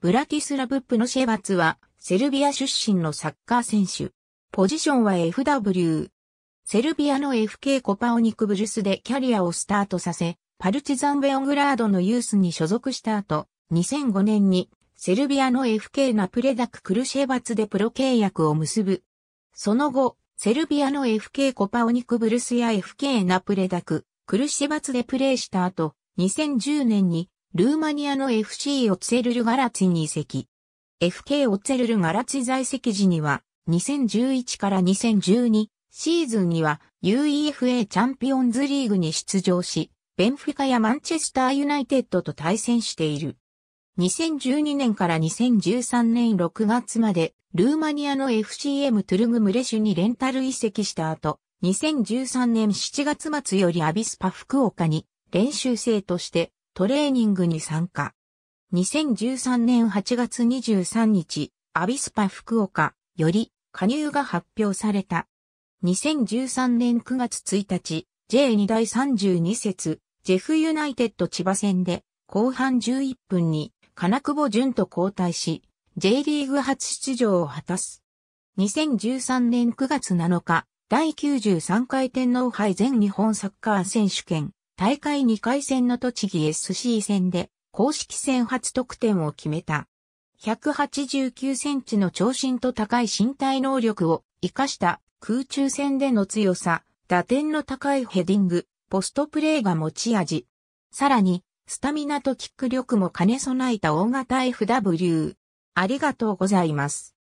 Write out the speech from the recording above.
ブラティスラブップのシェバツは、セルビア出身のサッカー選手。ポジションは FW。セルビアの FK コパオニクブルスでキャリアをスタートさせ、パルチザンベオグラードのユースに所属した後、2005年にセルビアの FK ナプレダククルシェバツでプロ契約を結ぶ。その後、セルビアの FK コパオニクブルスや FK ナプレダク、クルシェバツでプレーした後、2010年にルーマニアの FC オツェルルガラツィに移籍。FK オツェルルガラツィ在籍時には、2011から2012シーズンには UEFA チャンピオンズリーグに出場し、ベンフィカやマンチェスターユナイテッドと対戦している。2012年から2013年6月まで、ルーマニアの FCM トゥルグムレシュにレンタル移籍した後、2013年7月末よりアビスパ福岡に練習生としてトレーニングに参加。2013年8月23日、アビスパ福岡より加入が発表された。2013年9月1日、J2 第32節、ジェフユナイテッド千葉戦で、後半11分に、金久保淳と交代し、J リーグ初出場を果たす。2013年9月7日、第93回天皇杯全日本サッカー選手権、大会2回戦の栃木 SC 戦で公式戦初得点を決めた。189センチの長身と高い身体能力を活かした空中戦での強さ、打点の高いヘディング、ポストプレーが持ち味。さらに、スタミナとキック力も兼ね備えた大型 FW。ありがとうございます。